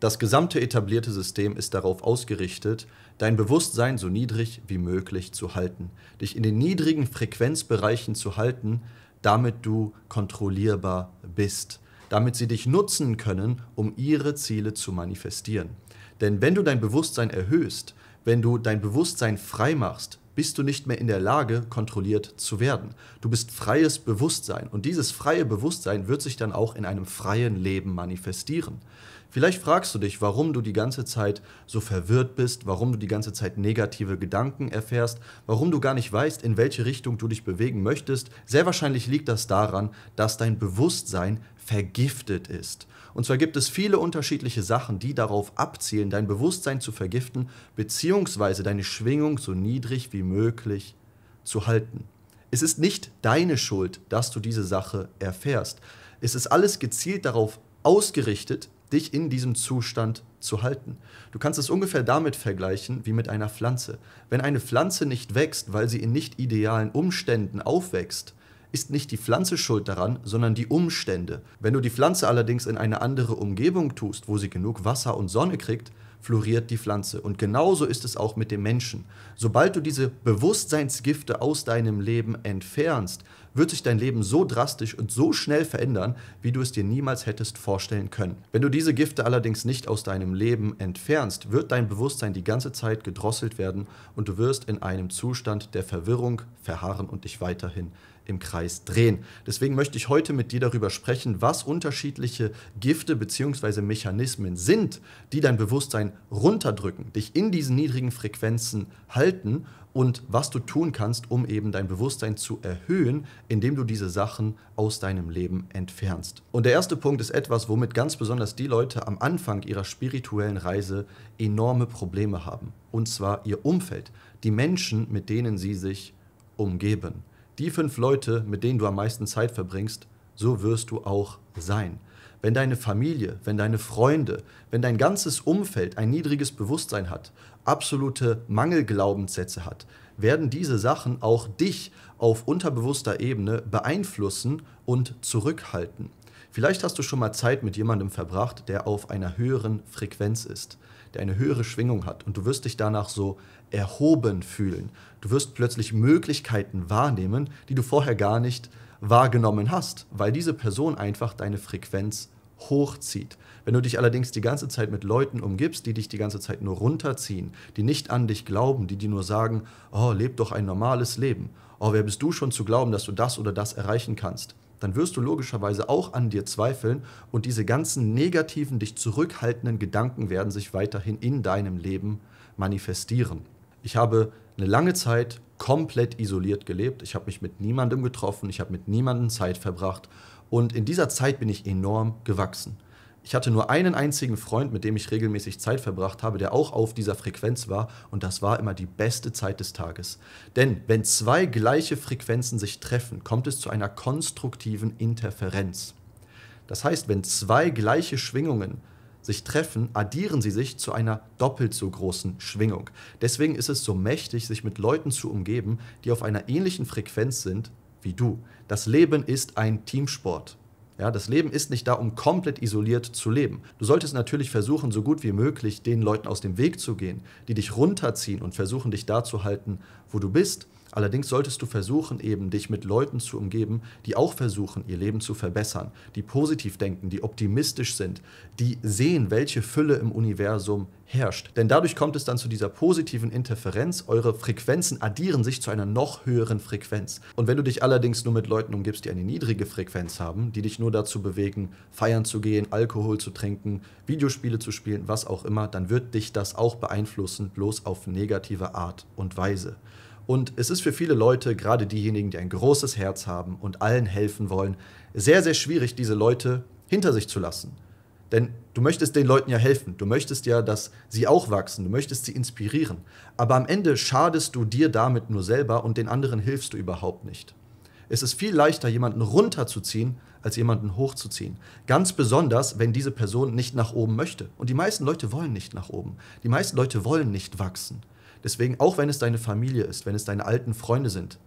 Das gesamte etablierte System ist darauf ausgerichtet, dein Bewusstsein so niedrig wie möglich zu halten, dich in den niedrigen Frequenzbereichen zu halten, damit du kontrollierbar bist, damit sie dich nutzen können, um ihre Ziele zu manifestieren. Denn wenn du dein Bewusstsein erhöhst, wenn du dein Bewusstsein frei machst, bist du nicht mehr in der Lage, kontrolliert zu werden. Du bist freies Bewusstsein und dieses freie Bewusstsein wird sich dann auch in einem freien Leben manifestieren. Vielleicht fragst du dich, warum du die ganze Zeit so verwirrt bist, warum du die ganze Zeit negative Gedanken erfährst, warum du gar nicht weißt, in welche Richtung du dich bewegen möchtest. Sehr wahrscheinlich liegt das daran, dass dein Bewusstsein vergiftet ist. Und zwar gibt es viele unterschiedliche Sachen, die darauf abzielen, dein Bewusstsein zu vergiften, beziehungsweise deine Schwingung so niedrig wie möglich zu halten. Es ist nicht deine Schuld, dass du diese Sache erfährst. Es ist alles gezielt darauf ausgerichtet, dich in diesem Zustand zu halten. Du kannst es ungefähr damit vergleichen wie mit einer Pflanze. Wenn eine Pflanze nicht wächst, weil sie in nicht idealen Umständen aufwächst, ist nicht die Pflanze schuld daran, sondern die Umstände. Wenn du die Pflanze allerdings in eine andere Umgebung tust, wo sie genug Wasser und Sonne kriegt, floriert die Pflanze. Und genauso ist es auch mit dem Menschen. Sobald du diese Bewusstseinsgifte aus deinem Leben entfernst, wird sich dein Leben so drastisch und so schnell verändern, wie du es dir niemals hättest vorstellen können. Wenn du diese Gifte allerdings nicht aus deinem Leben entfernst, wird dein Bewusstsein die ganze Zeit gedrosselt werden und du wirst in einem Zustand der Verwirrung verharren und dich weiterhin im Kreis drehen. Deswegen möchte ich heute mit dir darüber sprechen, was unterschiedliche Gifte bzw. Mechanismen sind, die dein Bewusstsein runterdrücken, dich in diesen niedrigen Frequenzen halten und was du tun kannst, um eben dein Bewusstsein zu erhöhen, indem du diese Sachen aus deinem Leben entfernst. Und der erste Punkt ist etwas, womit ganz besonders die Leute am Anfang ihrer spirituellen Reise enorme Probleme haben. Und zwar ihr Umfeld, die Menschen, mit denen sie sich umgeben die fünf Leute, mit denen du am meisten Zeit verbringst, so wirst du auch sein. Wenn deine Familie, wenn deine Freunde, wenn dein ganzes Umfeld ein niedriges Bewusstsein hat, absolute Mangelglaubenssätze hat, werden diese Sachen auch dich auf unterbewusster Ebene beeinflussen und zurückhalten. Vielleicht hast du schon mal Zeit mit jemandem verbracht, der auf einer höheren Frequenz ist, der eine höhere Schwingung hat und du wirst dich danach so erhoben fühlen. Du wirst plötzlich Möglichkeiten wahrnehmen, die du vorher gar nicht wahrgenommen hast, weil diese Person einfach deine Frequenz hochzieht. Wenn du dich allerdings die ganze Zeit mit Leuten umgibst, die dich die ganze Zeit nur runterziehen, die nicht an dich glauben, die dir nur sagen, oh, leb doch ein normales Leben, oh, wer bist du schon zu glauben, dass du das oder das erreichen kannst, dann wirst du logischerweise auch an dir zweifeln und diese ganzen negativen, dich zurückhaltenden Gedanken werden sich weiterhin in deinem Leben manifestieren. Ich habe eine lange Zeit komplett isoliert gelebt. Ich habe mich mit niemandem getroffen, ich habe mit niemandem Zeit verbracht. Und in dieser Zeit bin ich enorm gewachsen. Ich hatte nur einen einzigen Freund, mit dem ich regelmäßig Zeit verbracht habe, der auch auf dieser Frequenz war und das war immer die beste Zeit des Tages. Denn wenn zwei gleiche Frequenzen sich treffen, kommt es zu einer konstruktiven Interferenz. Das heißt, wenn zwei gleiche Schwingungen sich treffen, addieren sie sich zu einer doppelt so großen Schwingung. Deswegen ist es so mächtig, sich mit Leuten zu umgeben, die auf einer ähnlichen Frequenz sind wie du. Das Leben ist ein Teamsport. Ja, das Leben ist nicht da, um komplett isoliert zu leben. Du solltest natürlich versuchen, so gut wie möglich den Leuten aus dem Weg zu gehen, die dich runterziehen und versuchen, dich da zu halten, wo du bist. Allerdings solltest du versuchen, eben dich mit Leuten zu umgeben, die auch versuchen, ihr Leben zu verbessern, die positiv denken, die optimistisch sind, die sehen, welche Fülle im Universum herrscht. Denn dadurch kommt es dann zu dieser positiven Interferenz. Eure Frequenzen addieren sich zu einer noch höheren Frequenz. Und wenn du dich allerdings nur mit Leuten umgibst, die eine niedrige Frequenz haben, die dich nur dazu bewegen, feiern zu gehen, Alkohol zu trinken, Videospiele zu spielen, was auch immer, dann wird dich das auch beeinflussen, bloß auf negative Art und Weise. Und es ist für viele Leute, gerade diejenigen, die ein großes Herz haben und allen helfen wollen, sehr, sehr schwierig, diese Leute hinter sich zu lassen. Denn du möchtest den Leuten ja helfen, du möchtest ja, dass sie auch wachsen, du möchtest sie inspirieren. Aber am Ende schadest du dir damit nur selber und den anderen hilfst du überhaupt nicht. Es ist viel leichter, jemanden runterzuziehen, als jemanden hochzuziehen. Ganz besonders, wenn diese Person nicht nach oben möchte. Und die meisten Leute wollen nicht nach oben. Die meisten Leute wollen nicht wachsen. Deswegen, auch wenn es deine Familie ist, wenn es deine alten Freunde sind,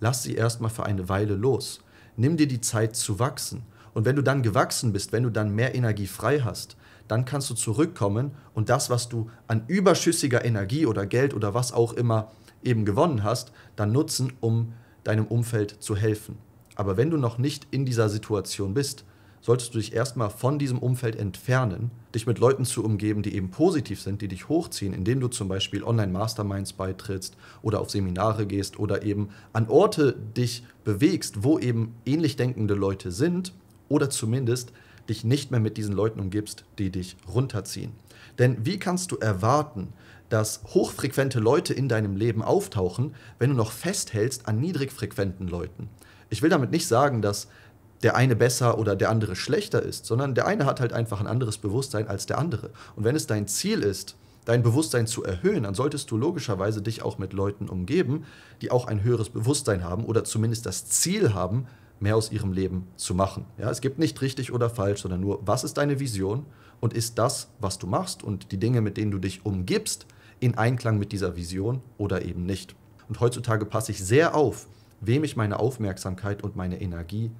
lass sie erstmal für eine Weile los. Nimm dir die Zeit zu wachsen. Und wenn du dann gewachsen bist, wenn du dann mehr Energie frei hast, dann kannst du zurückkommen und das, was du an überschüssiger Energie oder Geld oder was auch immer eben gewonnen hast, dann nutzen, um deinem Umfeld zu helfen. Aber wenn du noch nicht in dieser Situation bist, solltest du dich erstmal von diesem Umfeld entfernen, dich mit Leuten zu umgeben, die eben positiv sind, die dich hochziehen, indem du zum Beispiel Online-Masterminds beitrittst oder auf Seminare gehst oder eben an Orte dich bewegst, wo eben ähnlich denkende Leute sind oder zumindest dich nicht mehr mit diesen Leuten umgibst, die dich runterziehen. Denn wie kannst du erwarten, dass hochfrequente Leute in deinem Leben auftauchen, wenn du noch festhältst an niedrigfrequenten Leuten? Ich will damit nicht sagen, dass der eine besser oder der andere schlechter ist, sondern der eine hat halt einfach ein anderes Bewusstsein als der andere. Und wenn es dein Ziel ist, dein Bewusstsein zu erhöhen, dann solltest du logischerweise dich auch mit Leuten umgeben, die auch ein höheres Bewusstsein haben oder zumindest das Ziel haben, mehr aus ihrem Leben zu machen. Ja, es gibt nicht richtig oder falsch, sondern nur, was ist deine Vision und ist das, was du machst und die Dinge, mit denen du dich umgibst, in Einklang mit dieser Vision oder eben nicht. Und heutzutage passe ich sehr auf, wem ich meine Aufmerksamkeit und meine Energie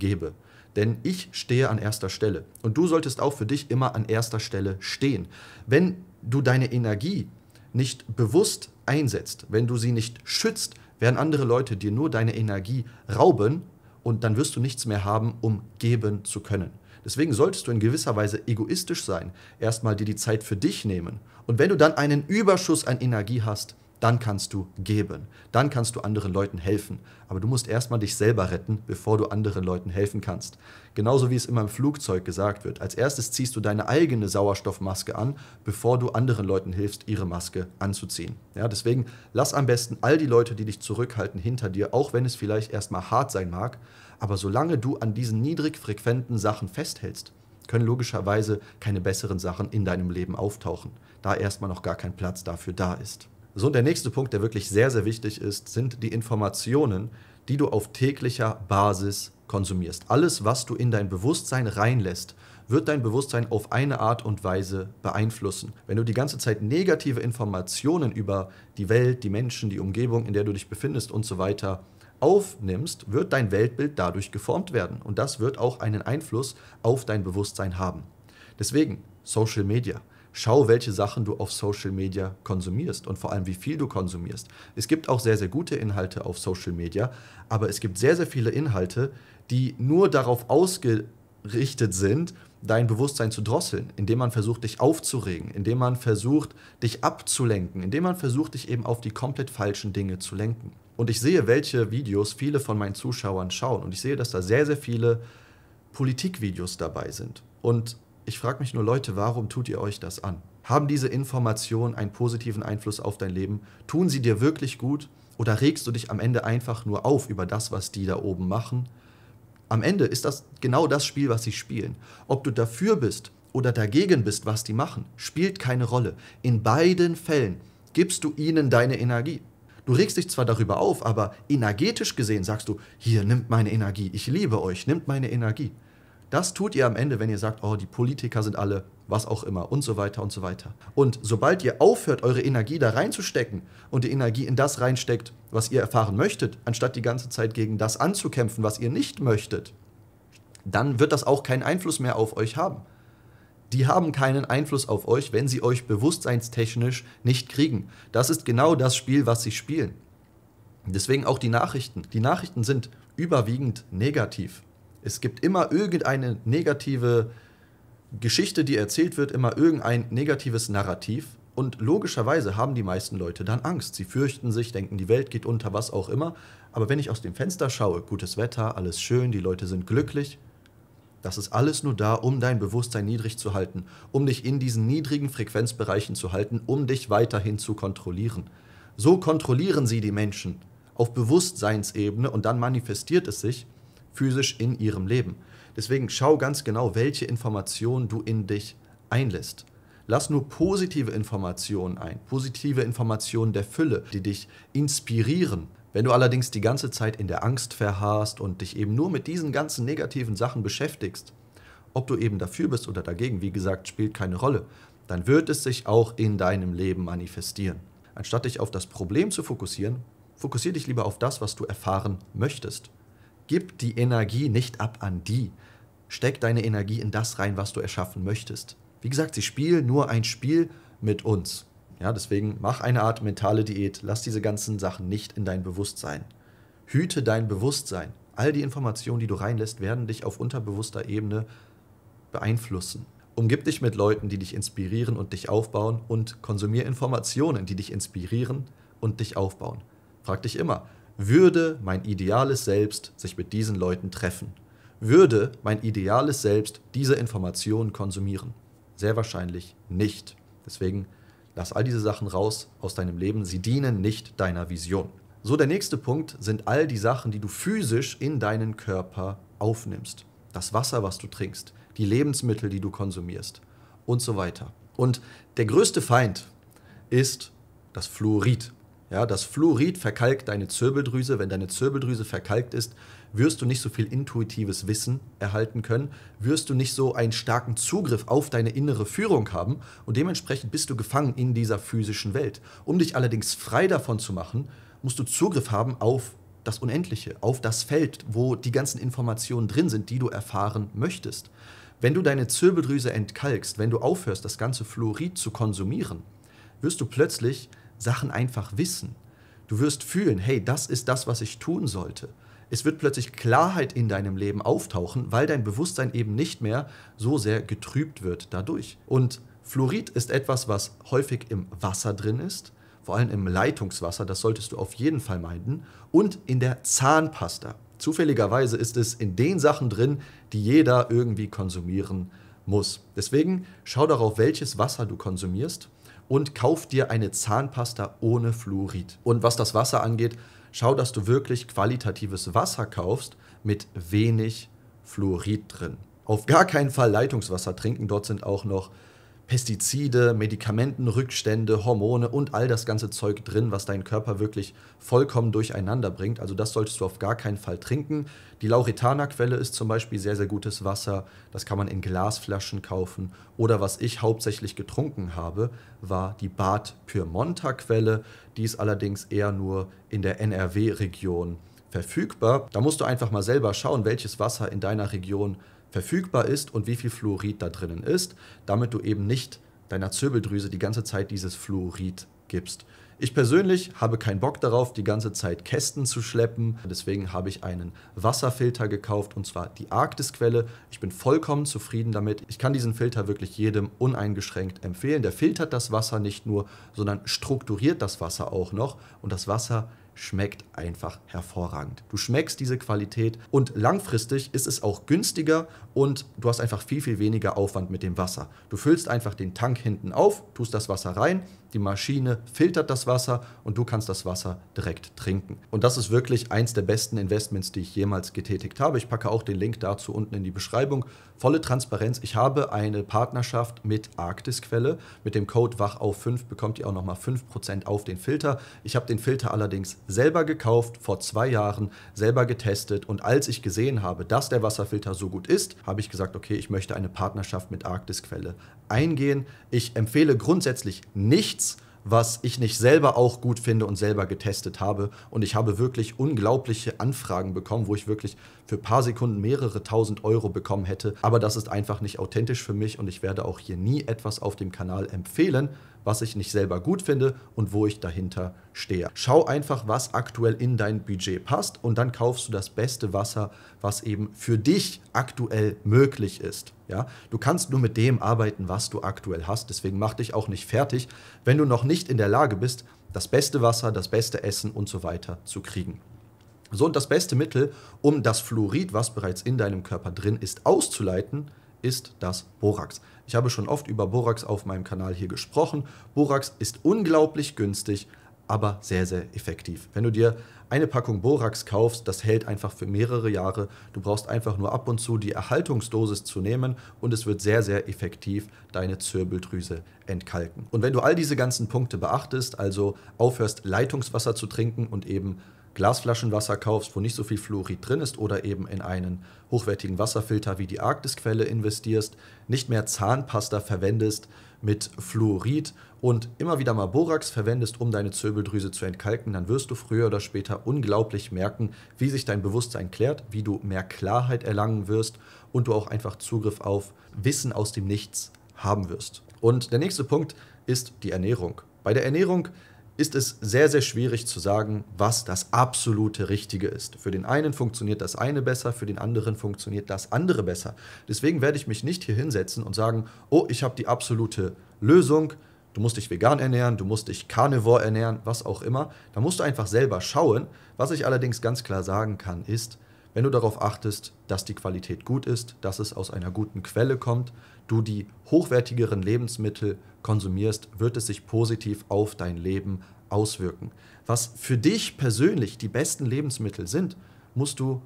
gebe. Denn ich stehe an erster Stelle. Und du solltest auch für dich immer an erster Stelle stehen. Wenn du deine Energie nicht bewusst einsetzt, wenn du sie nicht schützt, werden andere Leute dir nur deine Energie rauben und dann wirst du nichts mehr haben, um geben zu können. Deswegen solltest du in gewisser Weise egoistisch sein, erstmal dir die Zeit für dich nehmen. Und wenn du dann einen Überschuss an Energie hast, dann kannst du geben, dann kannst du anderen Leuten helfen. Aber du musst erstmal dich selber retten, bevor du anderen Leuten helfen kannst. Genauso wie es immer im Flugzeug gesagt wird. Als erstes ziehst du deine eigene Sauerstoffmaske an, bevor du anderen Leuten hilfst, ihre Maske anzuziehen. Ja, deswegen lass am besten all die Leute, die dich zurückhalten, hinter dir, auch wenn es vielleicht erstmal hart sein mag. Aber solange du an diesen niedrigfrequenten Sachen festhältst, können logischerweise keine besseren Sachen in deinem Leben auftauchen, da erstmal noch gar kein Platz dafür da ist. So, und der nächste Punkt, der wirklich sehr, sehr wichtig ist, sind die Informationen, die du auf täglicher Basis konsumierst. Alles, was du in dein Bewusstsein reinlässt, wird dein Bewusstsein auf eine Art und Weise beeinflussen. Wenn du die ganze Zeit negative Informationen über die Welt, die Menschen, die Umgebung, in der du dich befindest und so weiter aufnimmst, wird dein Weltbild dadurch geformt werden. Und das wird auch einen Einfluss auf dein Bewusstsein haben. Deswegen Social Media schau, welche Sachen du auf Social Media konsumierst und vor allem, wie viel du konsumierst. Es gibt auch sehr, sehr gute Inhalte auf Social Media, aber es gibt sehr, sehr viele Inhalte, die nur darauf ausgerichtet sind, dein Bewusstsein zu drosseln, indem man versucht, dich aufzuregen, indem man versucht, dich abzulenken, indem man versucht, dich eben auf die komplett falschen Dinge zu lenken. Und ich sehe, welche Videos viele von meinen Zuschauern schauen und ich sehe, dass da sehr, sehr viele Politikvideos dabei sind. Und ich frage mich nur, Leute, warum tut ihr euch das an? Haben diese Informationen einen positiven Einfluss auf dein Leben? Tun sie dir wirklich gut? Oder regst du dich am Ende einfach nur auf über das, was die da oben machen? Am Ende ist das genau das Spiel, was sie spielen. Ob du dafür bist oder dagegen bist, was die machen, spielt keine Rolle. In beiden Fällen gibst du ihnen deine Energie. Du regst dich zwar darüber auf, aber energetisch gesehen sagst du, hier nimmt meine Energie, ich liebe euch, nimmt meine Energie. Das tut ihr am Ende, wenn ihr sagt, oh, die Politiker sind alle, was auch immer und so weiter und so weiter. Und sobald ihr aufhört, eure Energie da reinzustecken und die Energie in das reinsteckt, was ihr erfahren möchtet, anstatt die ganze Zeit gegen das anzukämpfen, was ihr nicht möchtet, dann wird das auch keinen Einfluss mehr auf euch haben. Die haben keinen Einfluss auf euch, wenn sie euch bewusstseinstechnisch nicht kriegen. Das ist genau das Spiel, was sie spielen. Deswegen auch die Nachrichten. Die Nachrichten sind überwiegend negativ. Es gibt immer irgendeine negative Geschichte, die erzählt wird, immer irgendein negatives Narrativ. Und logischerweise haben die meisten Leute dann Angst. Sie fürchten sich, denken, die Welt geht unter, was auch immer. Aber wenn ich aus dem Fenster schaue, gutes Wetter, alles schön, die Leute sind glücklich, das ist alles nur da, um dein Bewusstsein niedrig zu halten, um dich in diesen niedrigen Frequenzbereichen zu halten, um dich weiterhin zu kontrollieren. So kontrollieren sie die Menschen auf Bewusstseinsebene und dann manifestiert es sich, physisch in ihrem Leben. Deswegen schau ganz genau, welche Informationen du in dich einlässt. Lass nur positive Informationen ein, positive Informationen der Fülle, die dich inspirieren. Wenn du allerdings die ganze Zeit in der Angst verharrst und dich eben nur mit diesen ganzen negativen Sachen beschäftigst, ob du eben dafür bist oder dagegen, wie gesagt, spielt keine Rolle, dann wird es sich auch in deinem Leben manifestieren. Anstatt dich auf das Problem zu fokussieren, fokussiere dich lieber auf das, was du erfahren möchtest. Gib die Energie nicht ab an die. Steck deine Energie in das rein, was du erschaffen möchtest. Wie gesagt, sie spielen nur ein Spiel mit uns. Ja, deswegen mach eine Art mentale Diät. Lass diese ganzen Sachen nicht in dein Bewusstsein. Hüte dein Bewusstsein. All die Informationen, die du reinlässt, werden dich auf unterbewusster Ebene beeinflussen. Umgib dich mit Leuten, die dich inspirieren und dich aufbauen und konsumier Informationen, die dich inspirieren und dich aufbauen. Frag dich immer, würde mein ideales Selbst sich mit diesen Leuten treffen? Würde mein ideales Selbst diese Informationen konsumieren? Sehr wahrscheinlich nicht. Deswegen lass all diese Sachen raus aus deinem Leben, sie dienen nicht deiner Vision. So, der nächste Punkt sind all die Sachen, die du physisch in deinen Körper aufnimmst. Das Wasser, was du trinkst, die Lebensmittel, die du konsumierst und so weiter. Und der größte Feind ist das Fluorid. Ja, das Fluorid verkalkt deine Zirbeldrüse. Wenn deine Zirbeldrüse verkalkt ist, wirst du nicht so viel intuitives Wissen erhalten können, wirst du nicht so einen starken Zugriff auf deine innere Führung haben und dementsprechend bist du gefangen in dieser physischen Welt. Um dich allerdings frei davon zu machen, musst du Zugriff haben auf das Unendliche, auf das Feld, wo die ganzen Informationen drin sind, die du erfahren möchtest. Wenn du deine Zirbeldrüse entkalkst, wenn du aufhörst, das ganze Fluorid zu konsumieren, wirst du plötzlich Sachen einfach wissen. Du wirst fühlen, hey, das ist das, was ich tun sollte. Es wird plötzlich Klarheit in deinem Leben auftauchen, weil dein Bewusstsein eben nicht mehr so sehr getrübt wird dadurch. Und Fluorid ist etwas, was häufig im Wasser drin ist, vor allem im Leitungswasser, das solltest du auf jeden Fall meiden, und in der Zahnpasta. Zufälligerweise ist es in den Sachen drin, die jeder irgendwie konsumieren muss. Deswegen schau darauf, welches Wasser du konsumierst und kauf dir eine Zahnpasta ohne Fluorid. Und was das Wasser angeht, schau, dass du wirklich qualitatives Wasser kaufst mit wenig Fluorid drin. Auf gar keinen Fall Leitungswasser trinken, dort sind auch noch Pestizide, Medikamentenrückstände, Hormone und all das ganze Zeug drin, was deinen Körper wirklich vollkommen durcheinander bringt. Also das solltest du auf gar keinen Fall trinken. Die Lauretana-Quelle ist zum Beispiel sehr, sehr gutes Wasser. Das kann man in Glasflaschen kaufen. Oder was ich hauptsächlich getrunken habe, war die Bad Pyrmonta-Quelle. Die ist allerdings eher nur in der NRW-Region verfügbar. Da musst du einfach mal selber schauen, welches Wasser in deiner Region verfügbar verfügbar ist und wie viel Fluorid da drinnen ist, damit du eben nicht deiner Zirbeldrüse die ganze Zeit dieses Fluorid gibst. Ich persönlich habe keinen Bock darauf, die ganze Zeit Kästen zu schleppen. Deswegen habe ich einen Wasserfilter gekauft und zwar die Arktisquelle. Ich bin vollkommen zufrieden damit. Ich kann diesen Filter wirklich jedem uneingeschränkt empfehlen. Der filtert das Wasser nicht nur, sondern strukturiert das Wasser auch noch und das Wasser schmeckt einfach hervorragend. Du schmeckst diese Qualität und langfristig ist es auch günstiger und du hast einfach viel, viel weniger Aufwand mit dem Wasser. Du füllst einfach den Tank hinten auf, tust das Wasser rein, die Maschine filtert das Wasser und du kannst das Wasser direkt trinken. Und das ist wirklich eins der besten Investments, die ich jemals getätigt habe. Ich packe auch den Link dazu unten in die Beschreibung. Volle Transparenz. Ich habe eine Partnerschaft mit Arktisquelle. Mit dem Code WACHAUF5 bekommt ihr auch nochmal 5% auf den Filter. Ich habe den Filter allerdings selber gekauft, vor zwei Jahren, selber getestet. Und als ich gesehen habe, dass der Wasserfilter so gut ist, habe ich gesagt, okay, ich möchte eine Partnerschaft mit Arktisquelle eingehen. Ich empfehle grundsätzlich nicht, nichts, was ich nicht selber auch gut finde und selber getestet habe. Und ich habe wirklich unglaubliche Anfragen bekommen, wo ich wirklich für ein paar Sekunden mehrere tausend Euro bekommen hätte. Aber das ist einfach nicht authentisch für mich und ich werde auch hier nie etwas auf dem Kanal empfehlen, was ich nicht selber gut finde und wo ich dahinter stehe. Schau einfach, was aktuell in dein Budget passt und dann kaufst du das beste Wasser, was eben für dich aktuell möglich ist. Ja, du kannst nur mit dem arbeiten, was du aktuell hast. Deswegen mach dich auch nicht fertig, wenn du noch nicht in der Lage bist, das beste Wasser, das beste Essen und so weiter zu kriegen. So, und das beste Mittel, um das Fluorid, was bereits in deinem Körper drin ist, auszuleiten, ist das Borax. Ich habe schon oft über Borax auf meinem Kanal hier gesprochen. Borax ist unglaublich günstig, aber sehr, sehr effektiv. Wenn du dir eine Packung Borax kaufst, das hält einfach für mehrere Jahre. Du brauchst einfach nur ab und zu die Erhaltungsdosis zu nehmen und es wird sehr, sehr effektiv deine Zirbeldrüse entkalken. Und wenn du all diese ganzen Punkte beachtest, also aufhörst, Leitungswasser zu trinken und eben Glasflaschenwasser kaufst, wo nicht so viel Fluorid drin ist oder eben in einen hochwertigen Wasserfilter wie die Arktisquelle investierst, nicht mehr Zahnpasta verwendest mit Fluorid und immer wieder mal Borax verwendest, um deine Zirbeldrüse zu entkalken, dann wirst du früher oder später unglaublich merken, wie sich dein Bewusstsein klärt, wie du mehr Klarheit erlangen wirst und du auch einfach Zugriff auf Wissen aus dem Nichts haben wirst. Und der nächste Punkt ist die Ernährung. Bei der Ernährung ist es sehr, sehr schwierig zu sagen, was das absolute Richtige ist. Für den einen funktioniert das eine besser, für den anderen funktioniert das andere besser. Deswegen werde ich mich nicht hier hinsetzen und sagen, oh, ich habe die absolute Lösung, du musst dich vegan ernähren, du musst dich carnivore ernähren, was auch immer. Da musst du einfach selber schauen. Was ich allerdings ganz klar sagen kann, ist, wenn du darauf achtest, dass die Qualität gut ist, dass es aus einer guten Quelle kommt, du die hochwertigeren Lebensmittel konsumierst, wird es sich positiv auf dein Leben auswirken. Was für dich persönlich die besten Lebensmittel sind, musst du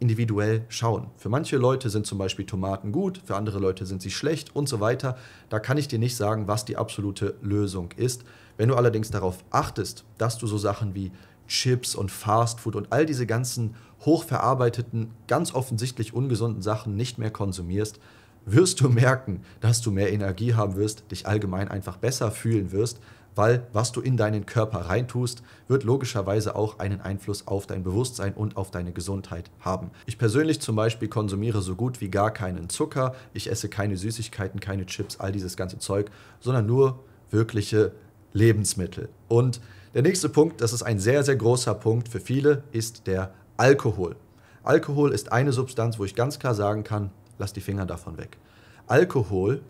individuell schauen. Für manche Leute sind zum Beispiel Tomaten gut, für andere Leute sind sie schlecht und so weiter. Da kann ich dir nicht sagen, was die absolute Lösung ist. Wenn du allerdings darauf achtest, dass du so Sachen wie Chips und Fastfood und all diese ganzen hochverarbeiteten, ganz offensichtlich ungesunden Sachen nicht mehr konsumierst, wirst du merken, dass du mehr Energie haben wirst, dich allgemein einfach besser fühlen wirst, weil was du in deinen Körper reintust, wird logischerweise auch einen Einfluss auf dein Bewusstsein und auf deine Gesundheit haben. Ich persönlich zum Beispiel konsumiere so gut wie gar keinen Zucker, ich esse keine Süßigkeiten, keine Chips, all dieses ganze Zeug, sondern nur wirkliche Lebensmittel. Und der nächste Punkt, das ist ein sehr, sehr großer Punkt für viele, ist der Alkohol. Alkohol ist eine Substanz, wo ich ganz klar sagen kann, lass die Finger davon weg. Alkohol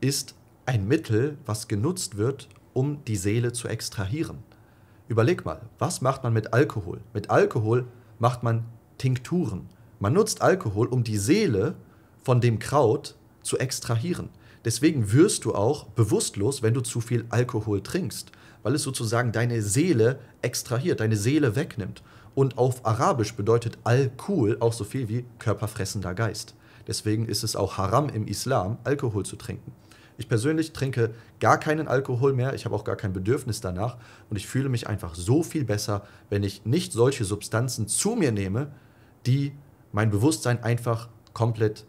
ist ein Mittel, was genutzt wird, um die Seele zu extrahieren. Überleg mal, was macht man mit Alkohol? Mit Alkohol macht man Tinkturen. Man nutzt Alkohol, um die Seele von dem Kraut zu extrahieren. Deswegen wirst du auch bewusstlos, wenn du zu viel Alkohol trinkst, weil es sozusagen deine Seele extrahiert, deine Seele wegnimmt. Und auf Arabisch bedeutet Al-Kul auch so viel wie körperfressender Geist. Deswegen ist es auch haram im Islam, Alkohol zu trinken. Ich persönlich trinke gar keinen Alkohol mehr, ich habe auch gar kein Bedürfnis danach und ich fühle mich einfach so viel besser, wenn ich nicht solche Substanzen zu mir nehme, die mein Bewusstsein einfach komplett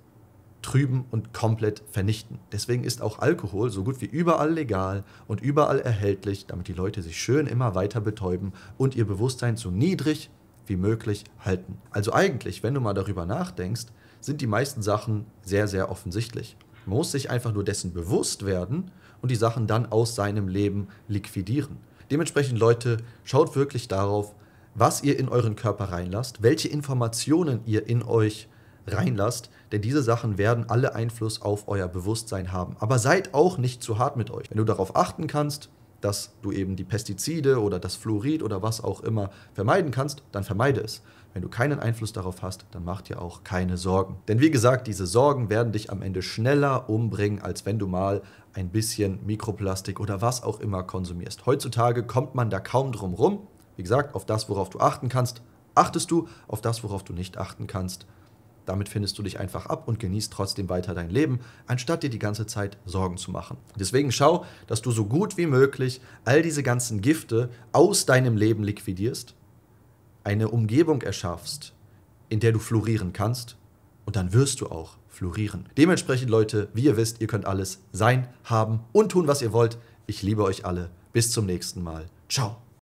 trüben und komplett vernichten. Deswegen ist auch Alkohol so gut wie überall legal und überall erhältlich, damit die Leute sich schön immer weiter betäuben und ihr Bewusstsein so niedrig wie möglich halten. Also eigentlich, wenn du mal darüber nachdenkst, sind die meisten Sachen sehr, sehr offensichtlich. Man muss sich einfach nur dessen bewusst werden und die Sachen dann aus seinem Leben liquidieren. Dementsprechend, Leute, schaut wirklich darauf, was ihr in euren Körper reinlasst, welche Informationen ihr in euch reinlasst, denn diese Sachen werden alle Einfluss auf euer Bewusstsein haben. Aber seid auch nicht zu hart mit euch. Wenn du darauf achten kannst, dass du eben die Pestizide oder das Fluorid oder was auch immer vermeiden kannst, dann vermeide es. Wenn du keinen Einfluss darauf hast, dann mach dir auch keine Sorgen. Denn wie gesagt, diese Sorgen werden dich am Ende schneller umbringen, als wenn du mal ein bisschen Mikroplastik oder was auch immer konsumierst. Heutzutage kommt man da kaum drum rum. Wie gesagt, auf das, worauf du achten kannst, achtest du, auf das, worauf du nicht achten kannst, damit findest du dich einfach ab und genießt trotzdem weiter dein Leben, anstatt dir die ganze Zeit Sorgen zu machen. Deswegen schau, dass du so gut wie möglich all diese ganzen Gifte aus deinem Leben liquidierst, eine Umgebung erschaffst, in der du florieren kannst und dann wirst du auch florieren. Dementsprechend, Leute, wie ihr wisst, ihr könnt alles sein, haben und tun, was ihr wollt. Ich liebe euch alle. Bis zum nächsten Mal. Ciao.